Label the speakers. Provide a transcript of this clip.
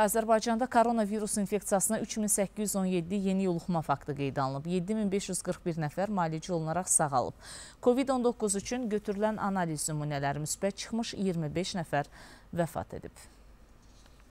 Speaker 1: Azərbaycanda koronavirus infeksiyasına 3817 yeni yoluxma faktı qeyd alınıb. 7541 nəfər malicə olunaraq sağalıb. Covid-19 üçün götürülən analiz nümunələri müsbət çıxmış 25 nəfər vəfat edib.